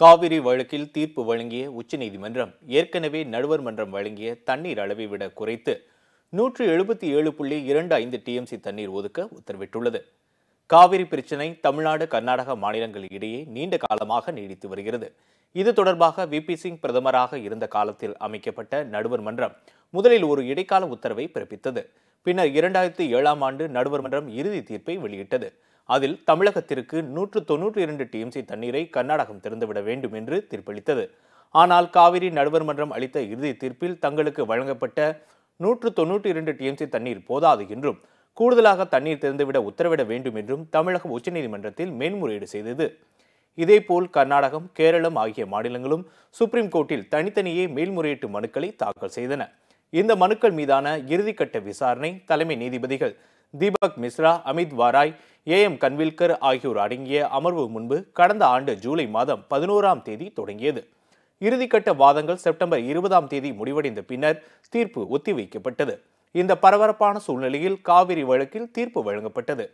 காவிரி வழக்கில் தீர்ப்பு வழங்கிய உச்சநீதிமன்றம் ஏற்கனவே நடுவர் மன்றம் வழங்கிய தண்ணீர் அளவை விட குறைத்து நூற்று எழுபத்தி ஏழு புள்ளி இரண்டு ஐந்து டிஎம்சி தண்ணீர் ஒதுக்க உத்தரவிட்டுள்ளது காவிரி பிரச்சினை தமிழ்நாடு கர்நாடக மாநிலங்கள் இடையே நீண்ட காலமாக நீடித்து வருகிறது இது தொடர்பாக வி பி சிங் பிரதமராக இருந்த காலத்தில் அமைக்கப்பட்ட நடுவர் மன்றம் முதலில் ஒரு இடைக்கால உத்தரவை பிறப்பித்தது பின்னர் இரண்டாயிரத்தி ஏழாம் ஆண்டு நடுவர் மன்றம் இறுதி தீர்ப்பை வெளியிட்டது அதில் தமிழகத்திற்கு நூற்று தொன்னூற்றி இரண்டு டிஎம்சி தண்ணீரை கர்நாடகம் திறந்துவிட வேண்டும் என்று தீர்ப்பளித்தது ஆனால் காவிரி நடுவர் மன்றம் அளித்த இறுதி தீர்ப்பில் தங்களுக்கு வழங்கப்பட்ட நூற்று தொன்னூற்றி இரண்டு டிஎம்சி தண்ணீர் போதாது என்றும் கூடுதலாக தண்ணீர் திறந்துவிட உத்தரவிட வேண்டும் என்றும் தமிழக உச்சநீதிமன்றத்தில் மேன்முறையீடு செய்தது இதேபோல் கர்நாடகம் கேரளம் ஆகிய மாநிலங்களும் சுப்ரீம் கோர்ட்டில் தனித்தனியே மேல்முறையீட்டு மனுக்களை தாக்கல் செய்தன இந்த மனுக்கள் மீதான இறுதிக்கட்ட விசாரணை தலைமை நீதிபதிகள் தீபக் மிஸ்ரா அமித் வாராய் ஏ எம் கன்வில்கர் ஆகியோர் அடங்கிய அமர்வு முன்பு கடந்த ஆண்டு ஜூலை மாதம் பதினோராம் தேதி தொடங்கியது இறுதிக்கட்ட வாதங்கள் செப்டம்பர் இருபதாம் தேதி முடிவடைந்த பின்னர் தீர்ப்பு ஒத்திவைக்கப்பட்டது இந்த பரபரப்பான சூழ்நிலையில் காவிரி வழக்கில் தீர்ப்பு வழங்கப்பட்டது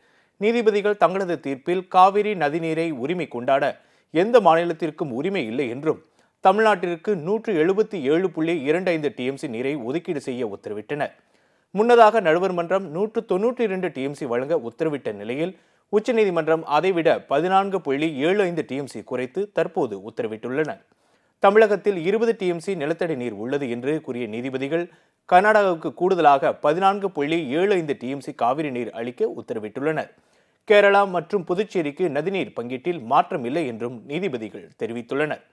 நீதிபதிகள் தங்களது தீர்ப்பில் காவிரி நதிநீரை உரிமை கொண்டாட எந்த மாநிலத்திற்கும் உரிமை இல்லை என்றும் தமிழ்நாட்டிற்கு நூற்று எழுபத்தி ஏழு புள்ளி இரண்டு ஐந்து டிஎம்சி நீரை ஒதுக்கீடு செய்ய உத்தரவிட்டனர் முன்னதாக நடுவர் மன்றம் நூற்று தொன்னூற்றி இரண்டு டிஎம்சி வழங்க உத்தரவிட்ட நிலையில் உச்சநீதிமன்றம் அதைவிட பதினான்கு புள்ளி ஏழு ஐந்து டிஎம்சி குறைத்து தற்போது உத்தரவிட்டுள்ளனர் தமிழகத்தில் இருபது டிஎம்சி நிலத்தடி நீர் உள்ளது என்று கூறிய நீதிபதிகள் கர்நாடகாவுக்கு கூடுதலாக பதினான்கு புள்ளி ஏழு ஐந்து டிஎம்சி காவிரி நீர் அளிக்க உத்தரவிட்டுள்ளனர் கேரளா மற்றும் புதுச்சேரிக்கு நதிநீர் பங்கீட்டில் மாற்றம் இல்லை என்றும் நீதிபதிகள் தெரிவித்துள்ளனர்